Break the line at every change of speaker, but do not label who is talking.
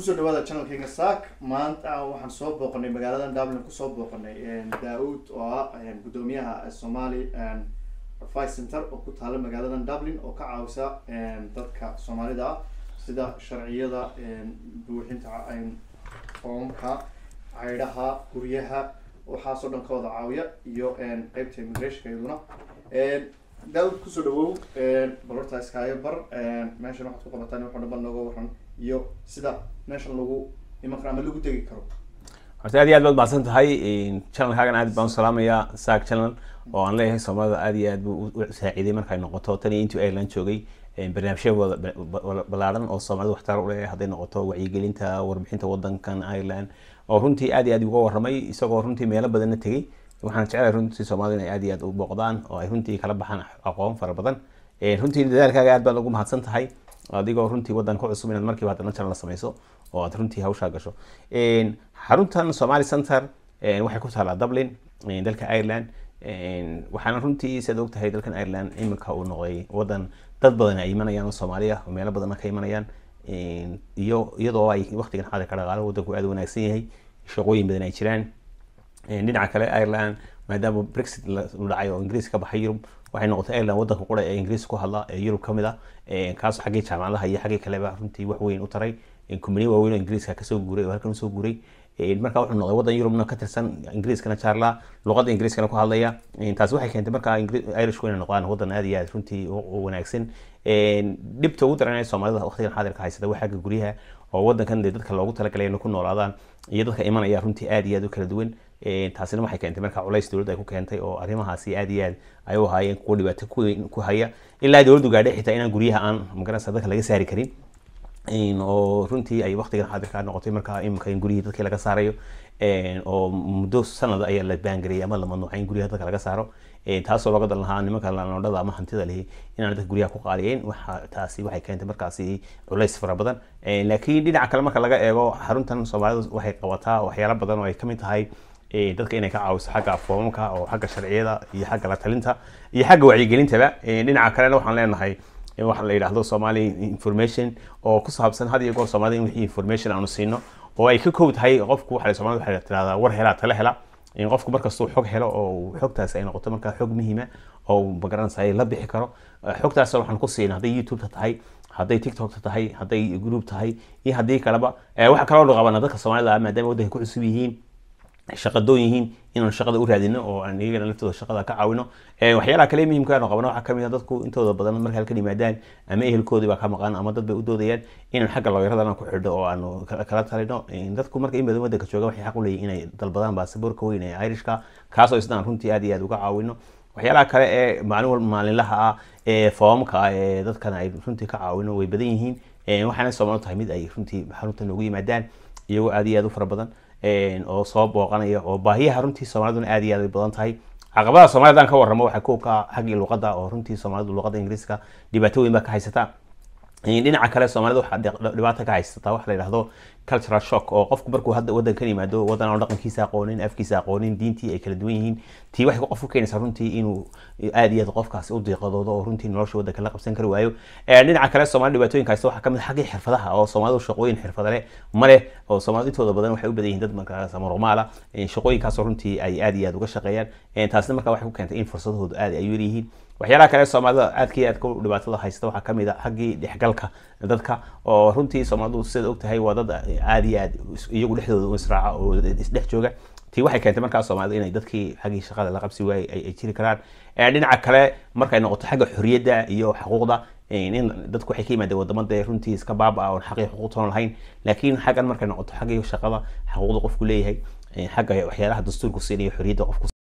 kusoo dhawaada channelkeyga saak maanta waxaan soo booqanay magaalada dublin kusoo booqanay daud ud oo ah guddoomiyaha eh, somali advice center oo ku taala magaalada dublin oo ka caawisa dadka soomaalida ah sida sharciyada buuxinta foomka caydhaha guryaha waxaasoo dhan kawada caawiya iyo qeybta immigration iyaduna ud kusoo dhawow balorta iskaaga bar meeshan waxaad ku qabataan wuxuu dhan ba nooga waran iyo sida meeshan lagu imanka ama lagu tegi karo
horta aad iyo aad baad mahadsan tahay channelkaagan aad baan usalaamaya saag channel oo aan leeyahay soomaalida aad iyo aad buu u saaciiday markay noqoto tan iyo intii ireland joogay barnaamijyada ballaaran oo soomaalida waxtar u leeyahay hadday noqoto wacyigelinta warbixinta wadankan ireland oo runtii aad iyo aad uga warramay isagoo runtii meelo badanna tegey waxaan jecelahay runtii soomaalida inay aad iyo aad u booqdaan oo ay runtii kala baxaan aqoon fara badan runtii dadaalkaaga aad baan ugu mahadsan tahay adigoo runtii wadanka cusub inaad markiiba hadana jaran la sameyso oo aad runtii hawshaa gasho xaruntan somali center waxay ku taalaa dublin dalka ireland waxaana runtii siaad ogtahay dalkan ireland imika uu noqday wadan dad badan ay imanayaan soomaaliya oo meelo badanna ka imanayaan iyo iyadoo ay waqtigan ka dhaqaala wadanku aada wanaagsan yahay shaqooyin badan ay jiraan dhinaca kale ireland maadaama brexit la dhacay oo ingiriis ka baxay yurub waxay noqotay ireland wadanka qura ee ingiriiska ku hadla ee yurub kamid a ah, kaas xaggii jaamacadaha iyo xaggii kaleba runtii waxweyn u taray kumbaniya waaweyn oo ingiriiska kasoo guuray oo halkan usoo guuray marka wuxuu noqday wadan yurubna ka tirsan ingiriiskana jaarla luqada ingiriiskana ku hadlaya taasi waxay keentay markaa irishku inay noqdaan wadan aad iyo aad runtii u wanaagsan dhibta ugu daranaya soomaalida waqtigan xaadirka haysata waa xagga guryaha oo wadankan dee dadka loogu talagalay inay ku noolaadaan iyo dadka imanaya runtii aad iyo aad u kala duwan taasina waxay keentay markaa culays dowladda ay ku keentay oo arrimahaasi aad iyo aad ay u ahaayeen kuwa dhibaato ku haya ilaa dowladdu gaadhay xitaa inaan guryaha aan magaranaysa dadka laga saari karin oo runtii ay waqtigan xaadirkaa noqotay markaa imika in guryihii dadkii laga saarayo oo muddo sanada ayaa la baangareeyay ama la mamnuucay in guryaha dadka laga saaro taasoo looga dan lahaa nimanka laandhada ama hantida lihi inaan dadka guryaha ku qaaliyeyn waxa taasi waxay keentay markaasi culays fara badan laakiin dhinaca kale marka laga eego xaruntan soomaalida waxay qabataa waxyaalo badan oo ay ka mid tahay dadka inay ka caawiso xagga foomamka oo xagga sharciyada iyo xagga latalinta iyo xagga wacyigelintaba dhinaca kalena waxaan leenahay waxaa la yidhaahdo somaali information oo ku saabsan had iyo goor soomaalida in wixii information aanu siino oo ay ka kow tahay qofku waxa soomaalida waxaa tirahdaa war helaa tala hela in qofku markastuu xog helo oo xogtaasi ay noqoto markaa xog muhiima oo magaranaysa la bixi karo xogtaas waxaan ku siina hadday youtube tahay hadday tiktok tahay hadday group tahay iyo haddii kaleba waxaa kaloo dhaqabana dadka soomaalida maadaama waddanka ku cusub yihiin shaqadoon yihiin inaan shaqada u raadino oo aan iyagana laftooda shaqada ka caawino waxyaalaha kale muhiimkaan ah, qabana waxaa kamid a ah dadku intooda badan marka halkan yimaadaan ama ehelkoodii baa ka maqan ama dad bay u doodayaan inaan xagga looyaradan ku xidho oo aan kala talino dadku marka in badan wadanka jooga waxay xaq u leeyihin inay dalbadaan baasaboorka weyn ee irishka kaasoo isnaan runtii aad iyo aad uga caawino waxyaalaha kale ee maalin maalinlaha ah ee foomka ah ee dadkana ay runtii ka caawino way badan yihiin waxaana soomaal tahay mid ay runtii xarunta noogu yimaadaan iyagoo aad iyo aad u fara badan oo soo booqanaya oo baahiyaha runtii soomaliduna aad iyo aad ay badan tahay caqabada somalida aan ka warramo waxaa koob xaggii luqadda oo runtii soomalidu luqadda ingiriiska dhibaato weyn baa ka haysata dhinaca kale soomaalida waxaa dhibaata ka haysataa waxa la yidhahdo cultural shock oo qofku markuu hadda wadankan yimaado wadan aan dhaqankiisa aqoonin afkiisa aqoonin diintii ay kala duwan yihiin tii waxay qofka keenaysaa runtii inuu aad iyo aad qofkaasi u diiqadoodo oo runtii nolosha wadanka la qabsan kari waayo dhinaca kale soomaalida dhibaatooyinkaasi waxaa kamid ah xaggii xirfadaha oo soomaalidu shaqooyin xirfadale maleh oo soomaalidu intooda badan waxay u badan yihiin dad markaas normaala shaqooyinkaasoo runtii ay aad iyo aad uga shaqeeyaan taasna markaa waxay ku keentay in fursadahoodu aad ay yar yihiin waxyaalaha kale soomaalida aadka dhibaatada haysta waxaa kamid a ah xaggii dhexgalka dadka oo runtii soomaalidu sidaad ogtahay waa dad eh, aada iyo aad iyagu dhexdooda israaca oo isdhex jooga tii waxay keentay markaa soomaalida inay dadkii xaggii shaqada la qabsi waayey ay jiri karaan eh, dhinaca kale markay noqoto xagga xorriyadda iyo xuquuqda eh, in dadku waxay ka yimaadeen wadamo dee runtii iska baaba ah oon xaqii xuquuqtoona lahayn laakiin xaggan markay noqoto xaggii shaqada xuquuqda qofku leeyahay xagga waxyaalaha dastuurku siinayo xorriyadda qofku